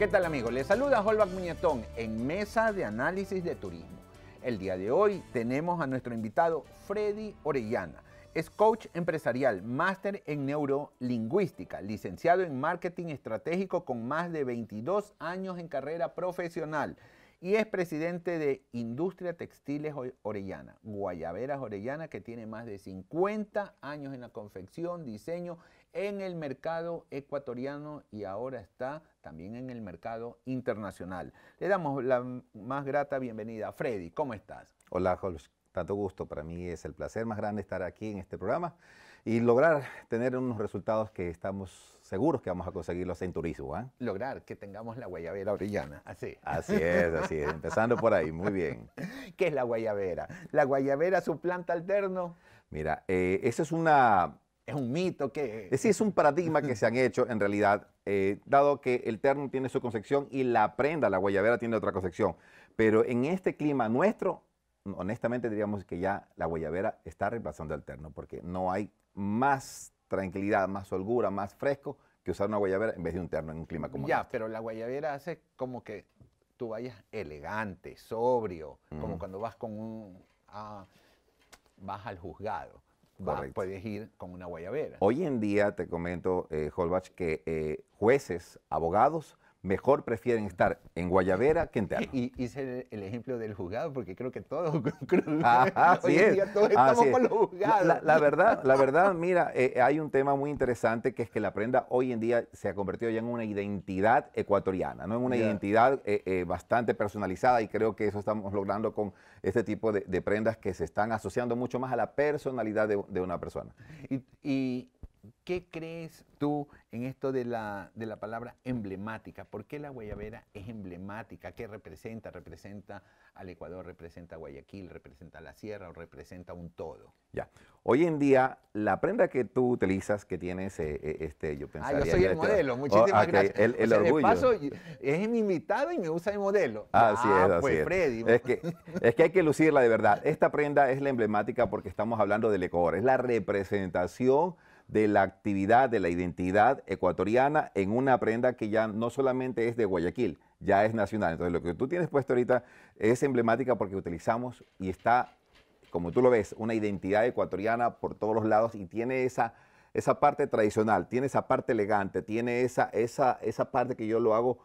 ¿Qué tal amigos? Les saluda Holbach Muñetón en Mesa de Análisis de Turismo. El día de hoy tenemos a nuestro invitado Freddy Orellana. Es coach empresarial, máster en neurolingüística, licenciado en marketing estratégico con más de 22 años en carrera profesional y es presidente de Industria Textiles Orellana, Guayaberas Orellana, que tiene más de 50 años en la confección, diseño en el mercado ecuatoriano y ahora está también en el mercado internacional. Le damos la más grata bienvenida. Freddy, ¿cómo estás? Hola, Jorge, Tanto gusto. Para mí es el placer más grande estar aquí en este programa y lograr tener unos resultados que estamos seguros que vamos a conseguirlos en turismo. ¿ah? Lograr que tengamos la guayabera orillana, Así. Así es, así es. Empezando por ahí, muy bien. ¿Qué es la guayabera? La guayabera su planta alterno. Mira, eh, esa es una ¿Es un mito? que Sí, es un paradigma que se han hecho en realidad, eh, dado que el terno tiene su concepción y la prenda, la guayabera, tiene otra concepción. Pero en este clima nuestro, honestamente diríamos que ya la guayabera está reemplazando al terno, porque no hay más tranquilidad, más holgura, más fresco que usar una guayabera en vez de un terno en un clima como Ya, este. pero la guayabera hace como que tú vayas elegante, sobrio, como cuando vas con un... Ah, vas al juzgado va, puedes ir con una guayabera. Hoy en día, te comento, eh, Holbach, que eh, jueces, abogados, mejor prefieren estar en Guayabera que en Teatro. Y hice el, ejemplo del juzgado porque creo que todos, es. todos estamos con los juzgados. La, verdad, la verdad, mira, eh, hay un tema muy interesante que es que la prenda hoy en día se ha convertido ya en una identidad ecuatoriana, no en una identidad eh, eh, bastante personalizada y creo que eso estamos logrando con este tipo de, prendas que se están asociando mucho más a la personalidad de, una persona. y ¿Qué crees tú en esto de la, de la palabra emblemática? ¿Por qué la guayabera es emblemática? ¿Qué representa? ¿Representa al Ecuador? ¿Representa a Guayaquil? ¿Representa la sierra? ¿O representa un todo? Ya. Hoy en día, la prenda que tú utilizas, que tienes, eh, eh, este, yo pensaría... Ah, yo soy el modelo. Oh, muchísimas gracias. El, orgullo. paso, es mi invitado y me usa de modelo. Ah, así ah, es, así pues, es. Es que, es que hay que lucirla de verdad. Esta prenda es la emblemática porque estamos hablando del Ecuador. Es la representación de la actividad, de la identidad ecuatoriana en una prenda que ya no solamente es de Guayaquil, ya es nacional. Entonces, lo que tú tienes puesto ahorita es emblemática porque utilizamos y está, como tú lo ves, una identidad ecuatoriana por todos los lados y tiene esa, esa parte tradicional, tiene esa parte elegante, tiene esa, esa, esa parte que yo lo hago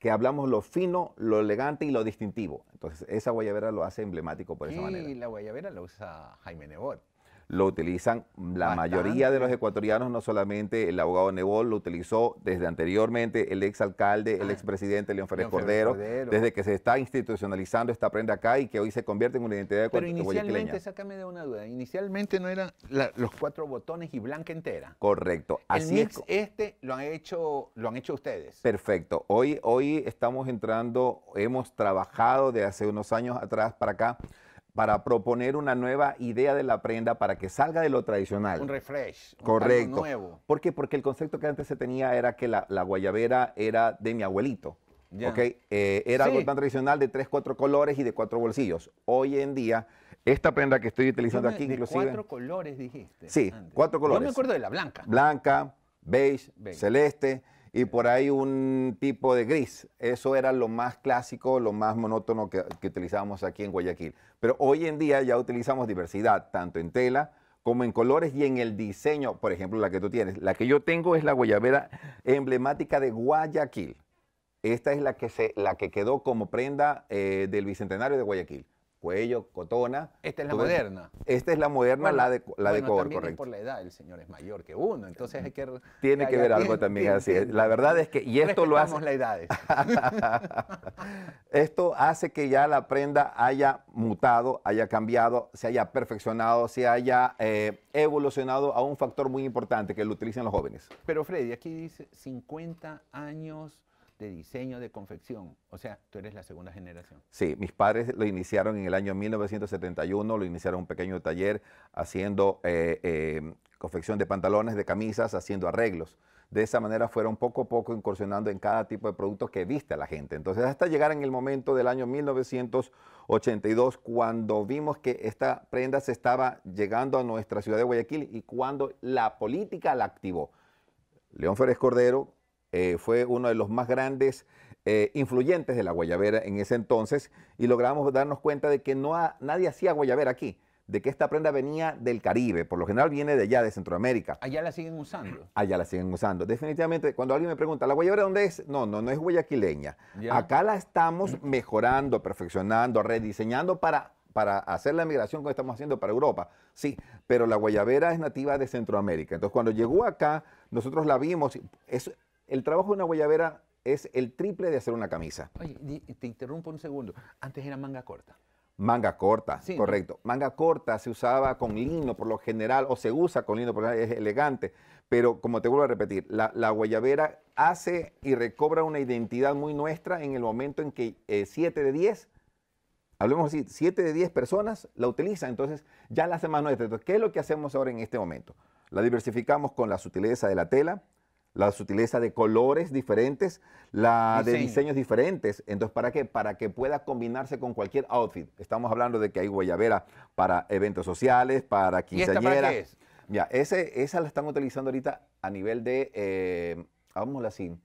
que hablamos lo fino, lo elegante y lo distintivo. Entonces, esa guayabera lo hace emblemático por esa manera. Y la guayabera la usa Jaime Nebot lo utilizan la mayoría de los ecuatorianos, no solamente el abogado Nebol lo utilizó desde anteriormente, el exalcalde, el ah, expresidente León Férez, Cordero, desde que se está institucionalizando esta prenda acá y que hoy se convierte en una identidad Pero inicialmente, sácame de una duda, inicialmente no eran los cuatro botones y blanca entera. Correcto. Así el este lo han hecho lo han hecho ustedes. Perfecto. Hoy, hoy estamos entrando, hemos trabajado de hace unos años atrás para acá para proponer una nueva idea de la prenda para que salga de lo tradicional. Un refresh. Correcto. Algo nuevo. ¿Por qué? Porque el concepto que antes se tenía era que la, la guayabera era de mi abuelito. Eh, era algo tan tradicional de tres, cuatro colores y de cuatro bolsillos. Hoy en día, esta prenda que estoy utilizando aquí, de inclusive. Cuatro colores dijiste. Sí, cuatro colores. Yo me acuerdo de la blanca. Blanca, beige. celeste y por ahí un tipo de gris. Eso era lo más clásico, lo más monótono que, utilizábamos aquí en Guayaquil. Pero hoy en día ya utilizamos diversidad, tanto en tela como en colores y en el diseño, por ejemplo, la que tú tienes. La que yo tengo es la guayabera emblemática de Guayaquil. Esta es la que, se, la que quedó como prenda eh, del Bicentenario de Guayaquil cuello, cotona. Esta es la moderna. esta es la moderna, la de, la de correcto. por la edad, el señor es mayor que uno, entonces hay que... Tiene que ver algo también así. la verdad es que, y esto lo hace... la edad. esto hace que ya la prenda haya mutado, haya cambiado, se haya perfeccionado, se haya eh, evolucionado a un factor muy importante que lo utilizan los jóvenes. Pero Freddy, aquí dice 50 años de diseño, de confección. O sea, tú eres la segunda generación. Sí, mis padres lo iniciaron en el año 1971, lo iniciaron un pequeño taller haciendo eh, eh, confección de pantalones, de camisas, haciendo arreglos. De esa manera fueron poco a poco incursionando en cada tipo de productos que viste a la gente. Entonces, hasta llegar en el momento del año 1982, cuando vimos que esta prenda se estaba llegando a nuestra ciudad de Guayaquil y cuando la política la activó. León Férez Cordero, eh, fue uno de los más grandes eh, influyentes de la guayabera en ese entonces y logramos darnos cuenta de que no nadie hacía guayabera aquí, de que esta prenda venía del Caribe, por lo general viene de allá, de Centroamérica. Allá la siguen usando. Allá la siguen usando. Definitivamente, cuando alguien me pregunta, ¿la guayabera dónde es? No, no, no es guayaquileña. Acá la estamos mejorando, perfeccionando, rediseñando para para hacer la migración que estamos haciendo para Europa. Sí, pero la guayabera es nativa de Centroamérica. Entonces, cuando llegó acá, nosotros la vimos. Es, el trabajo de una guayabera es el triple de hacer una camisa. Oye, te interrumpo un segundo. Antes era manga corta. Manga corta, sí, correcto. Manga corta se usaba con lino por lo general, o se usa con lino por es elegante. Pero como te vuelvo a repetir, la, la guayabera hace y recobra una identidad muy nuestra en el momento en que 7 eh, de 10 hablemos así, 7 de 10 personas la utilizan, entonces ya la hacemos nuestra. Entonces, ¿qué es lo que hacemos ahora en este momento? La diversificamos con la sutileza de la tela, la sutileza de colores diferentes, la de diseños diferentes. Entonces, ¿para qué? Para que pueda combinarse con cualquier outfit. Estamos hablando de que hay guayabera para eventos sociales, para quinceañeras. Mira, ese, esa la están utilizando ahorita a nivel de, eh, así,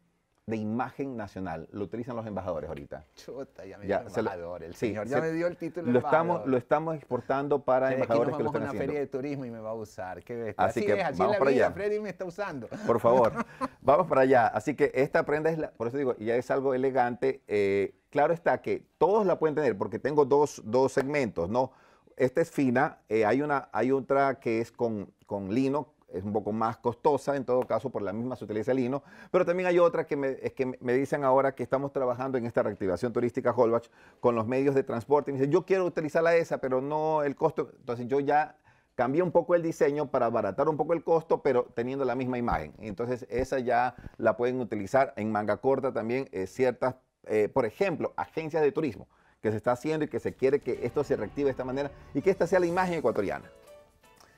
de imagen nacional. Lo utilizan los embajadores ahorita. Chuta, ya me dio embajador. El señor ya me dio el título. Lo estamos, lo estamos exportando para embajadores que que lo están una feria de turismo y me va a usar. Qué así, así, que es, así la vida, Freddy me está usando. Por favor, vamos para allá. Así que esta prenda es, la, por eso digo, ya es algo elegante. Eh, claro está que todos la pueden tener porque tengo dos, dos segmentos, ¿no? Esta es fina, eh, hay, una, hay otra que es con, con lino, es un poco más costosa, en todo caso por la misma se utiliza el lino, pero también hay otra que me, es que me dicen ahora que estamos trabajando en esta reactivación turística Holbach con los medios de transporte, y me dicen, yo quiero utilizar la ESA, pero no el costo, entonces yo ya cambié un poco el diseño para abaratar un poco el costo, pero teniendo la misma imagen. Entonces esa ya la pueden utilizar en manga corta también eh, ciertas, eh, por ejemplo, agencias de turismo que se está haciendo y que se quiere que esto se reactive de esta manera y que esta sea la imagen ecuatoriana.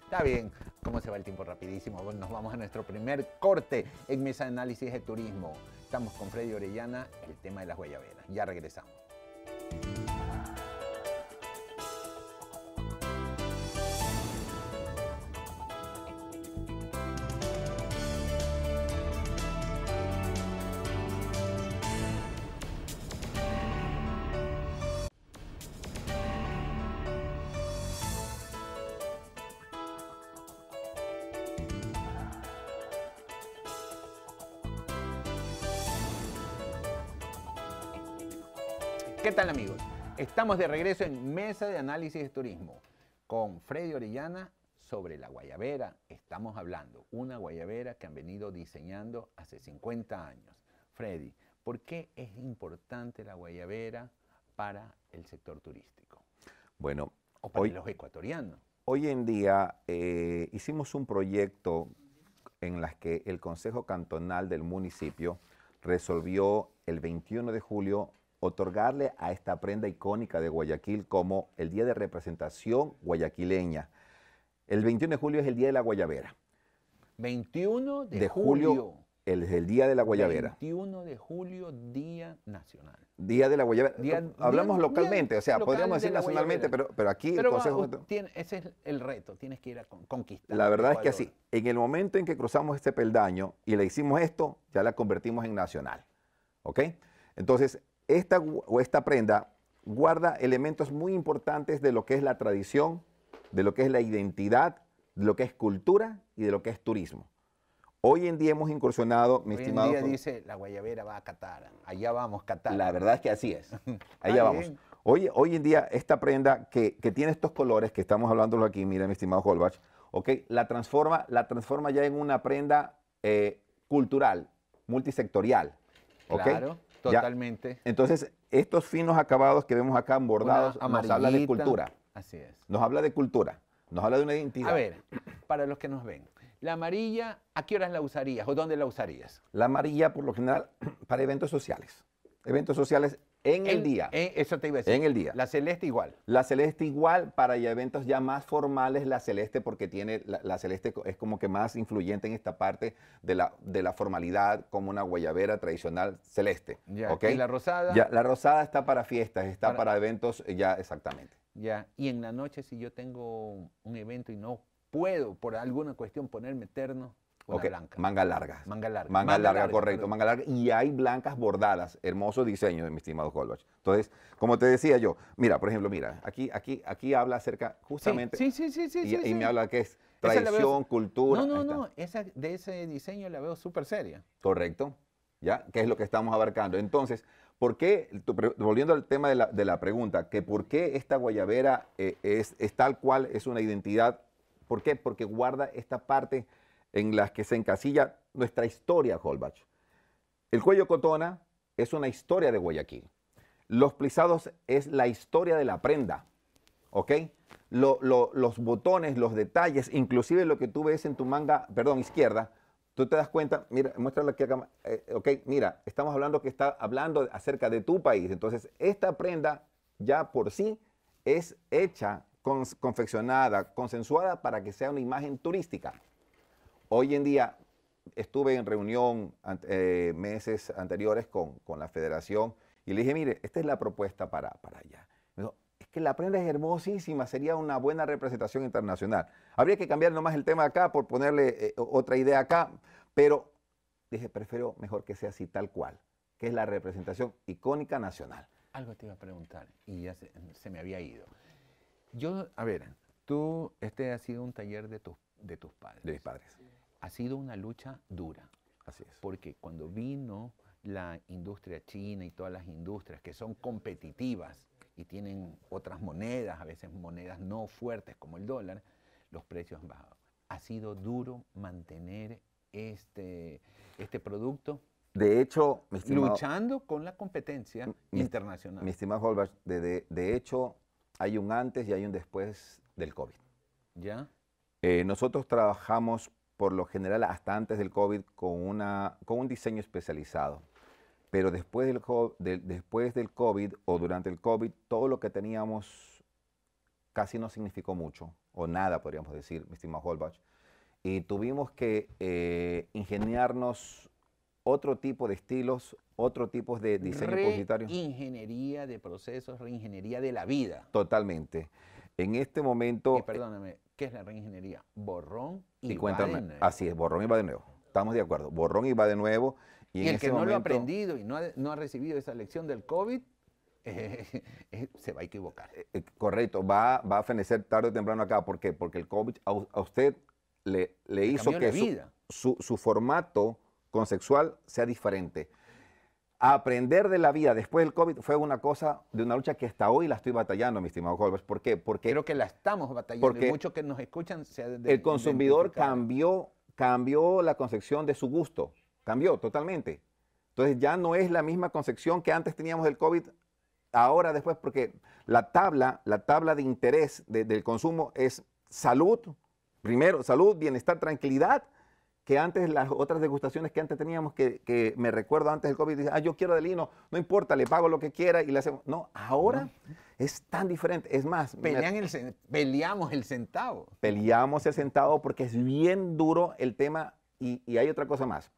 Está bien, cómo se va el tiempo rapidísimo. Bueno, nos vamos a nuestro primer corte en Mesa de Análisis de Turismo. Estamos con Freddy Orellana, el tema de las huellaveras. Ya regresamos. ¿Qué tal amigos? Estamos de regreso en Mesa de Análisis de Turismo con Freddy Orellana sobre la guayabera. Estamos hablando, una guayabera que han venido diseñando hace 50 años. Freddy, ¿por qué es importante la guayabera para el sector turístico? Bueno, para hoy, los ecuatorianos. Hoy en día eh, hicimos un proyecto en las que el Consejo Cantonal del municipio resolvió el 21 de julio otorgarle a esta prenda icónica de Guayaquil como el Día de Representación Guayaquileña. El 21 de julio es el Día de la Guayabera. 21 de, julio. el, Día de la Guayabera. 21 de julio, Día Nacional. Día de la Guayabera. Hablamos localmente, o sea, podríamos decir nacionalmente, pero, pero aquí el Consejo... ese es el reto, tienes que ir a conquistar. La verdad es que así, en el momento en que cruzamos este peldaño y le hicimos esto, ya la convertimos en nacional, ¿ok? Entonces, esta, o esta prenda guarda elementos muy importantes de lo que es la tradición, de lo que es la identidad, de lo que es cultura y de lo que es turismo. Hoy en día hemos incursionado, mi estimado. Hoy en día dice la guayabera va a Catar, allá vamos Catar. La verdad es que así es, allá vamos. Hoy, hoy, en día, esta prenda que, tiene estos colores que estamos hablándolo aquí, mira, mi estimado Holbach, okay, la, transforma, la transforma ya en una prenda eh, cultural, multisectorial. Okay? Claro. Totalmente. Entonces, estos finos acabados que vemos acá bordados nos habla de cultura. Así es. Nos habla de cultura, nos habla de una identidad. A ver, para los que nos ven, la amarilla, ¿a qué horas la usarías o dónde la usarías? La amarilla, por lo general, para eventos sociales. Eventos sociales en el, día. eso te iba a decir. En el día. La celeste igual. La celeste igual para eventos ya más formales, la celeste, porque tiene, la, celeste es como que más influyente en esta parte de la, de la formalidad, como una guayabera tradicional celeste. Ya, Y la rosada. Ya, la rosada está para fiestas, está para, eventos, ya exactamente. Ya, y en la noche si yo tengo un evento y no puedo por alguna cuestión ponerme eterno, Manga larga. Manga larga. Manga, larga, correcto. Manga Y hay blancas bordadas. Hermoso diseño, de mi estimado Colbach. Entonces, como te decía yo, mira, por ejemplo, mira, aquí, aquí, aquí habla acerca justamente. Sí, sí, sí, sí. y, sí, y me habla que es tradición, cultura. No, no, no. de ese diseño la veo súper seria. Correcto. ¿Ya? ¿Qué es lo que estamos abarcando? Entonces, ¿por qué, volviendo al tema de la, pregunta, que por qué esta guayabera eh, es tal cual, es una identidad? ¿Por qué? Porque guarda esta parte en las que se encasilla nuestra historia, Holbach. El cuello cotona es una historia de Guayaquil. Los plisados es la historia de la prenda, ¿ok? los botones, los detalles, inclusive lo que tú ves en tu manga, perdón, izquierda, tú te das cuenta, mira, muéstralo aquí acá, eh, ok, mira, estamos hablando que está hablando acerca de tu país. Entonces, esta prenda ya por sí es hecha, confeccionada, consensuada para que sea una imagen turística. Hoy en día estuve en reunión eh, meses anteriores con, la federación y le dije, mire, esta es la propuesta para, para allá. Me dijo, es que la prenda es hermosísima, sería una buena representación internacional. Habría que cambiar nomás el tema acá por ponerle eh, otra idea acá, pero dije, prefiero mejor que sea así tal cual, que es la representación icónica nacional. Algo te iba a preguntar y ya se, me había ido. Yo, a ver, tú, este ha sido un taller de tus, de tus padres. De mis padres ha sido una lucha dura. Así es. Porque cuando vino la industria china y todas las industrias que son competitivas y tienen otras monedas, a veces monedas no fuertes como el dólar, los precios han bajado. Ha sido duro mantener este, este producto. De hecho, luchando con la competencia internacional. Mi estimado Holbach, de, hecho, hay un antes y hay un después del COVID. ¿Ya? Eh, nosotros trabajamos por lo general hasta antes del COVID con, una, con un diseño especializado. Pero después del, después del COVID o durante el COVID, todo lo que teníamos casi no significó mucho, o nada podríamos decir, mi estimado Holbach. Y tuvimos que eh, ingeniarnos otro tipo de estilos, otro tipo de diseño re Ingeniería de procesos, reingeniería de la vida. Totalmente. En este momento... Y eh, perdóname, ¿Qué es la reingeniería? Borrón y, cuenta. va de nuevo. Así es, borrón y va de nuevo. Estamos de acuerdo. Borrón y va de nuevo. Y, el que no lo ha aprendido y no ha, recibido esa lección del COVID, eh, se va a equivocar. Eh, eh, correcto, va, a fenecer tarde o temprano acá. ¿Por qué? Porque el COVID a, usted le, hizo que su, su, su, formato conceptual sea diferente aprender de la vida después del COVID fue una cosa de una lucha que hasta hoy la estoy batallando, mi estimado Colbert. ¿Por qué? Porque creo que la estamos batallando porque muchos que nos escuchan El consumidor cambió, cambió la concepción de su gusto, cambió totalmente. Entonces ya no es la misma concepción que antes teníamos del COVID, ahora después, porque la tabla, la tabla de interés del consumo es salud, primero, salud, bienestar, tranquilidad, que antes las otras degustaciones que antes teníamos, que, me recuerdo antes del COVID, ah, yo quiero delino, no importa, le pago lo que quiera y le hacemos. No, ahora es tan diferente. Es más, Pelean el, peleamos el centavo. Peleamos el centavo porque es bien duro el tema y, y hay otra cosa más.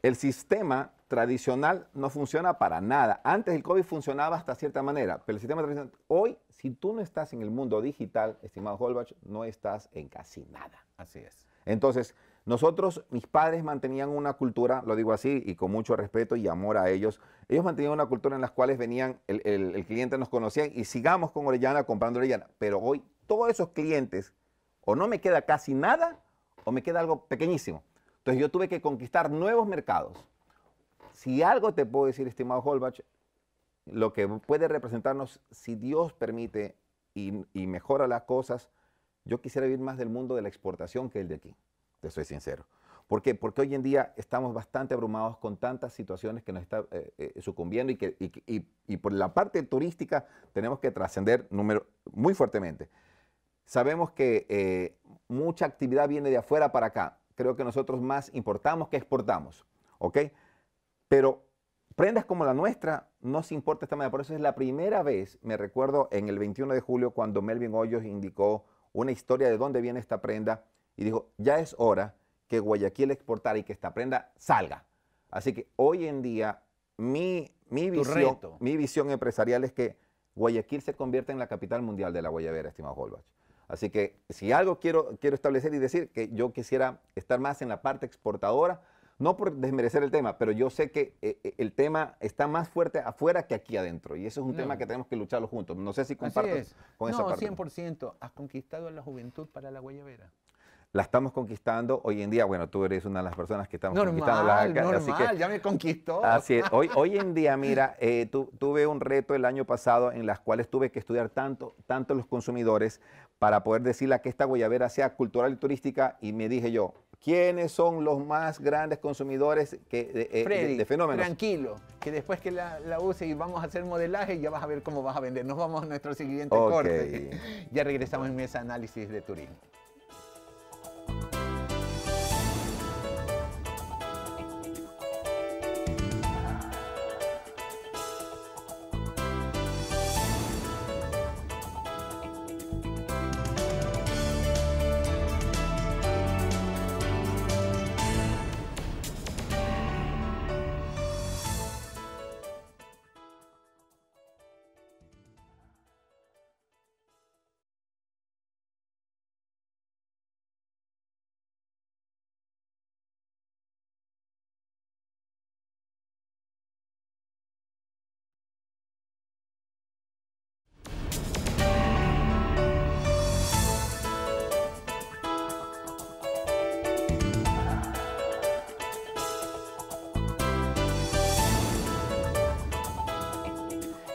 El sistema tradicional no funciona para nada. Antes el COVID funcionaba hasta cierta manera, pero el sistema tradicional, hoy, si tú no estás en el mundo digital, estimado Holbach, no estás en casi nada. Así es. Entonces, nosotros, mis padres mantenían una cultura, lo digo así y con mucho respeto y amor a ellos, ellos mantenían una cultura en las cuales venían, el, cliente nos conocía y sigamos con Orellana comprando Orellana. Pero hoy todos esos clientes o no me queda casi nada o me queda algo pequeñísimo. Entonces yo tuve que conquistar nuevos mercados. Si algo te puedo decir, estimado Holbach, lo que puede representarnos, si Dios permite y mejora las cosas, yo quisiera vivir más del mundo de la exportación que el de aquí te soy sincero. ¿Por qué? Porque hoy en día estamos bastante abrumados con tantas situaciones que nos están eh, eh, sucumbiendo y, que, y, y, y, por la parte turística tenemos que trascender muy fuertemente. Sabemos que eh, mucha actividad viene de afuera para acá. Creo que nosotros más importamos que exportamos, ¿ok? Pero prendas como la nuestra no se importa esta manera. Por eso es la primera vez, me recuerdo en el 21 de julio, cuando Melvin Hoyos indicó una historia de dónde viene esta prenda y dijo, ya es hora que Guayaquil exportar y que esta prenda salga. Así que hoy en día mi, mi, visión, empresarial es que Guayaquil se convierta en la capital mundial de la guayabera, estimado Holbach. Así que si algo quiero, quiero establecer y decir que yo quisiera estar más en la parte exportadora, no por desmerecer el tema, pero yo sé que eh, eh, el tema está más fuerte afuera que aquí adentro. Y eso es un tema que tenemos que lucharlo juntos. No sé si compartes con no, esa parte. No, 100%. ¿Has conquistado a la juventud para la guayabera? la estamos conquistando. Hoy en día, bueno, tú eres una de las personas que estamos conquistando las Normal, ya me conquistó. Así es. Hoy, hoy en día, mira, eh, tuve un reto el año pasado en las cuales tuve que estudiar tanto, los consumidores para poder decirle a que esta guayabera sea cultural y turística. Y me dije yo, ¿quiénes son los más grandes consumidores que, de, eh, fenómenos? Tranquilo, que después que la, use y vamos a hacer modelaje, ya vas a ver cómo vas a vender. Nos vamos a nuestro siguiente corte. Ya regresamos en Mesa análisis de turismo.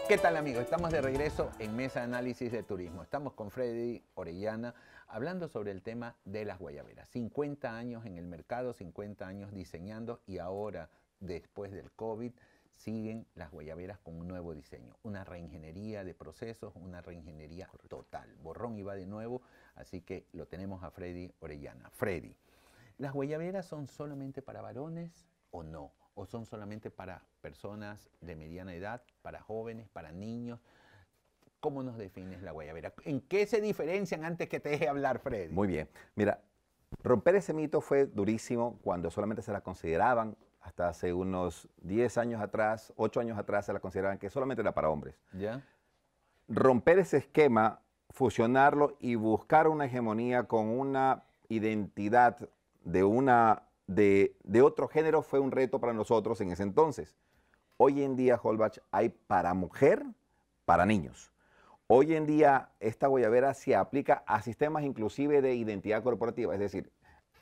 ¿Qué tal amigos? Estamos de regreso en Mesa Análisis de Turismo. Estamos con Freddy Orellana hablando sobre el tema de las guayaberas. 50 años en el mercado, 50 años diseñando y ahora, después del COVID, siguen las guayaberas con un nuevo diseño, una reingeniería de procesos, una reingeniería total. Borrón y va de nuevo, así que lo tenemos a Freddy Orellana. Freddy, ¿las guayaberas son solamente para varones o no? o son solamente para personas de mediana edad, para jóvenes, para niños? ¿Cómo nos defines la guayabera? ¿En qué se diferencian antes que te deje hablar, Freddy? Muy bien. Mira, romper ese mito fue durísimo cuando solamente se la consideraban hasta hace unos 10 años atrás, 8 años atrás, se la consideraban que solamente era para hombres. ¿Ya? Romper ese esquema, fusionarlo y buscar una hegemonía con una identidad de una de, otro género fue un reto para nosotros en ese entonces. Hoy en día, Holbach, hay para mujer, para niños. Hoy en día, esta guayabera se aplica a sistemas inclusive de identidad corporativa. Es decir,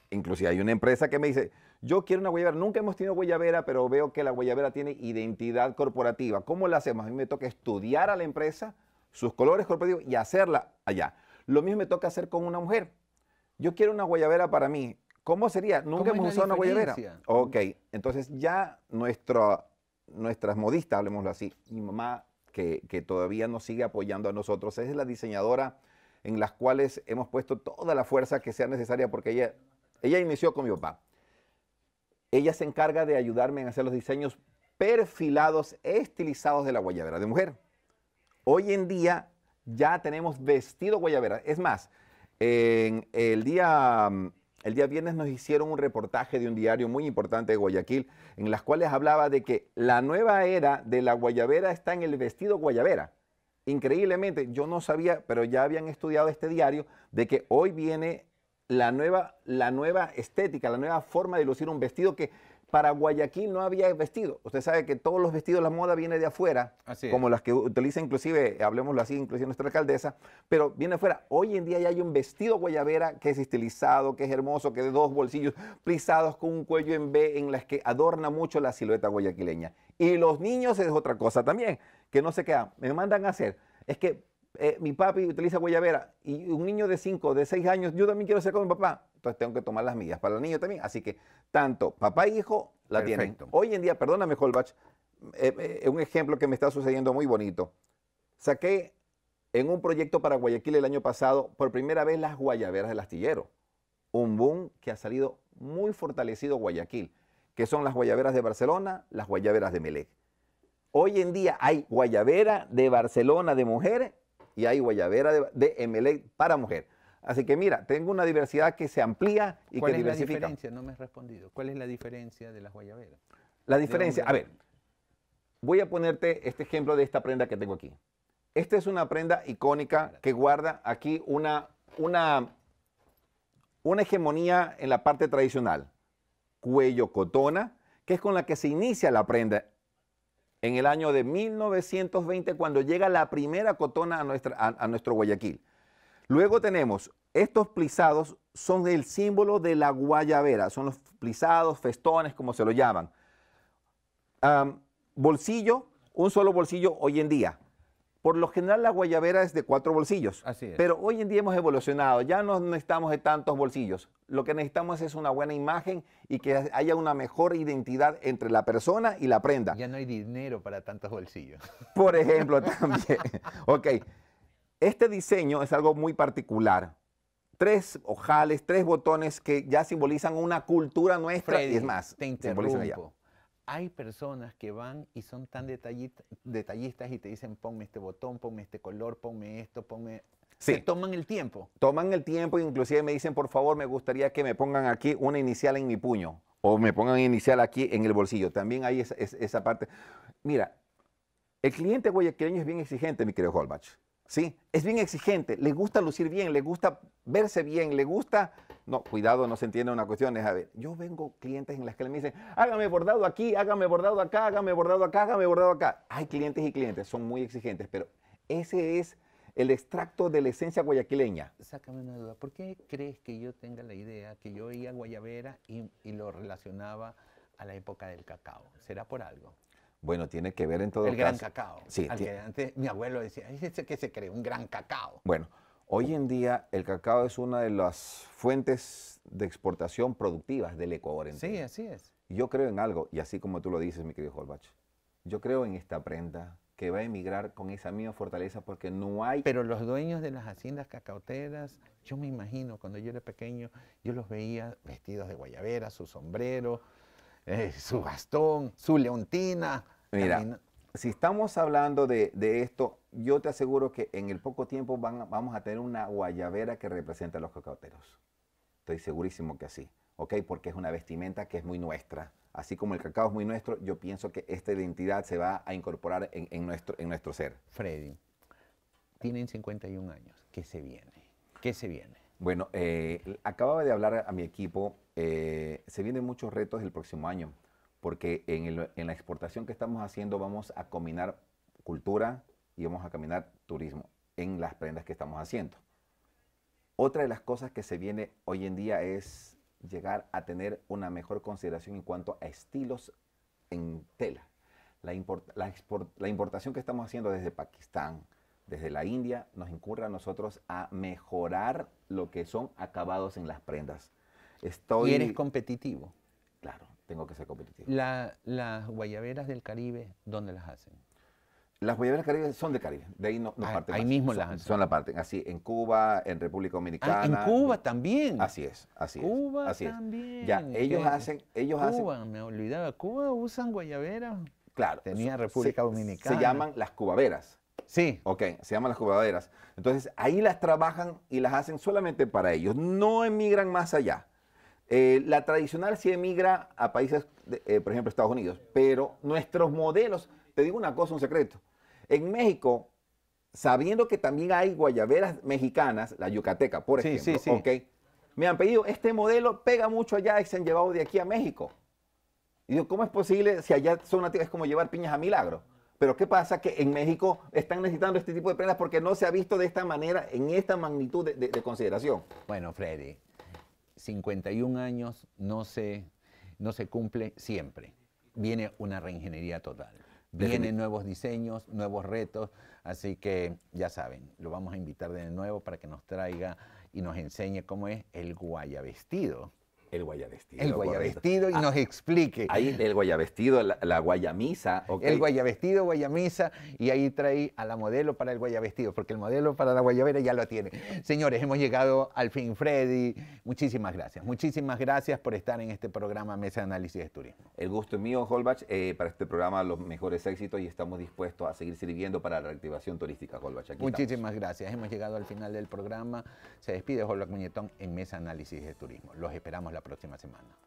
inclusive hay una empresa que me dice, yo quiero una guayabera, nunca hemos tenido guayabera, pero veo que la guayabera tiene identidad corporativa. ¿Cómo la hacemos? A mí me toca estudiar a la empresa, sus colores corporativos y hacerla allá. Lo mismo me toca hacer con una mujer. Yo quiero una guayabera para mí ¿Cómo sería? Nunca hemos usado una guayabera. Ok, entonces ya nuestro, nuestras modistas, hablemoslo así, mi mamá, que, que todavía nos sigue apoyando a nosotros, es la diseñadora en las cuales hemos puesto toda la fuerza que sea necesaria porque ella, ella inició con mi papá. Ella se encarga de ayudarme en hacer los diseños perfilados, estilizados de la guayabera de mujer. Hoy en día ya tenemos vestido guayabera. Es más, en el día el día viernes nos hicieron un reportaje de un diario muy importante de Guayaquil, en las cuales hablaba de que la nueva era de la guayabera está en el vestido guayabera. Increíblemente, yo no sabía, pero ya habían estudiado este diario, de que hoy viene la nueva, la nueva estética, la nueva forma de lucir un vestido que para Guayaquil no había vestido. Usted sabe que todos los vestidos, de la moda viene de afuera, como las que utiliza inclusive, hablemoslo así, inclusive nuestra alcaldesa, pero viene afuera. Hoy en día ya hay un vestido guayavera que es estilizado, que es hermoso, que de dos bolsillos plisados con un cuello en B, en las que adorna mucho la silueta guayaquileña. Y los niños es otra cosa también, que no se queda ah, Me mandan a hacer. Es que eh, mi papi utiliza guayabera y un niño de 5, de 6 años, yo también quiero ser como mi papá, entonces tengo que tomar las mías para el niño también. Así que tanto papá y e hijo la tienen. Hoy en día, perdóname, Holbach, es eh, eh, un ejemplo que me está sucediendo muy bonito. Saqué en un proyecto para Guayaquil el año pasado por primera vez las guayaberas del astillero. Un boom que ha salido muy fortalecido Guayaquil, que son las guayaberas de Barcelona, las guayaberas de Melec. Hoy en día hay guayabera de Barcelona de mujeres, y hay guayabera de, de para mujer. Así que mira, tengo una diversidad que se amplía y que diversifica. ¿Cuál es la diferencia? No me has respondido. ¿Cuál es la diferencia de las guayaberas? La diferencia, a ver, voy a ponerte este ejemplo de esta prenda que tengo aquí. Esta es una prenda icónica que guarda aquí una, una, una hegemonía en la parte tradicional. Cuello cotona, que es con la que se inicia la prenda en el año de 1920 cuando llega la primera cotona a, nuestro Guayaquil. Luego tenemos, estos plisados son el símbolo de la guayabera, son los plisados, festones, como se lo llaman. bolsillo, un solo bolsillo hoy en día, por lo general la guayabera es de cuatro bolsillos. Pero hoy en día hemos evolucionado, ya no necesitamos de tantos bolsillos. Lo que necesitamos es una buena imagen y que haya una mejor identidad entre la persona y la prenda. Ya no hay dinero para tantos bolsillos. Por ejemplo, también. ok. Este diseño es algo muy particular. Tres ojales, tres botones que ya simbolizan una cultura nuestra y es más. Te hay personas que van y son tan detallistas y te dicen, ponme este botón, ponme este color, ponme esto, ponme... Sí. Se toman el tiempo. Toman el tiempo e inclusive me dicen, por favor, me gustaría que me pongan aquí una inicial en mi puño o me pongan inicial aquí en el bolsillo. También hay esa, parte. Mira, el cliente guayaquileño es bien exigente, mi querido Holbach. ¿sí? Es bien exigente, le gusta lucir bien, le gusta verse bien, le gusta... No, cuidado, no se entiende una cuestión, es a ver, yo vengo clientes en las que me dicen, hágame bordado aquí, hágame bordado acá, hágame bordado acá, hágame bordado acá. Hay clientes y clientes, son muy exigentes, pero ese es el extracto de la esencia guayaquileña. Sácame una duda, ¿por qué crees que yo tenga la idea que yo oía guayabera y, y lo relacionaba a la época del cacao? ¿Será por algo? Bueno, tiene que ver en todo El gran cacao. Sí. antes mi abuelo decía, ese que se cree un gran cacao. Bueno, hoy en día el cacao es una de las fuentes de exportación productivas del Ecuador. Sí, así es. Yo creo en algo, y así como tú lo dices, mi querido Holbach, yo creo en esta prenda que va a emigrar con esa misma fortaleza porque no hay... Pero los dueños de las haciendas cacauteras, yo me imagino, cuando yo era pequeño, yo los veía vestidos de guayabera, su sombrero, eh, su bastón, su leontina, Mira, si estamos hablando de, esto, yo te aseguro que en el poco tiempo van, vamos a tener una guayabera que representa a los cacauteros. Estoy segurísimo que así, ¿ok? Porque es una vestimenta que es muy nuestra. Así como el cacao es muy nuestro, yo pienso que esta identidad se va a incorporar en, nuestro, en nuestro ser. Freddy, tienen 51 años. ¿Qué se viene? ¿Qué se viene? Bueno, eh, acababa de hablar a mi equipo. Eh, se vienen muchos retos el próximo año porque en, la exportación que estamos haciendo vamos a combinar cultura y vamos a caminar turismo en las prendas que estamos haciendo. Otra de las cosas que se viene hoy en día es llegar a tener una mejor consideración en cuanto a estilos en tela. La, la, importación que estamos haciendo desde Pakistán, desde la India, nos incurre a nosotros a mejorar lo que son acabados en las prendas. Estoy... Y eres competitivo. Claro tengo que ser competitivo. las guayaberas del Caribe, ¿dónde las hacen? Las guayaberas del Caribe son de Caribe, de ahí no, ah, parten. Ahí mismo las hacen. Son la parte, así, en Cuba, en República Dominicana. Ah, en Cuba también. Así es, así es. Cuba también. Ya, ellos hacen, ellos hacen. me olvidaba, Cuba usan guayaberas. Claro. Tenía República Dominicana. Se llaman las cubaveras. Sí. Ok, se llaman las cubaveras. Entonces, ahí las trabajan y las hacen solamente para ellos. No emigran más allá. Eh, la tradicional sí emigra a países, eh, por ejemplo, Estados Unidos, pero nuestros modelos, te digo una cosa, un secreto. En México, sabiendo que también hay guayaberas mexicanas, la yucateca, por ejemplo, sí, me han pedido, este modelo pega mucho allá y se han llevado de aquí a México. Y digo, ¿cómo es posible si allá son es como llevar piñas a milagro? Pero ¿qué pasa? Que en México están necesitando este tipo de prendas porque no se ha visto de esta manera, en esta magnitud de consideración. Bueno, Freddy, 51 años no se, no se cumple siempre. Viene una reingeniería total. Vienen nuevos diseños, nuevos retos, así que ya saben, lo vamos a invitar de nuevo para que nos traiga y nos enseñe cómo es el vestido. El guayabestido. El guayabestido y ah, nos explique. Ahí el guayabestido, la, guayamisa. El guayabestido, guayamisa, y ahí trae a la modelo para el guayabestido, porque el modelo para la guayabera ya lo tiene. Señores, hemos llegado al fin, Freddy. Muchísimas gracias. Muchísimas gracias por estar en este programa Mesa Análisis de Turismo. El gusto es mío, Holbach, eh, para este programa los mejores éxitos y estamos dispuestos a seguir sirviendo para la reactivación turística, Holbach. Muchísimas gracias. Hemos llegado al final del programa. Se despide Holbach Muñetón en Mesa Análisis de Turismo. Los esperamos la próxima semana.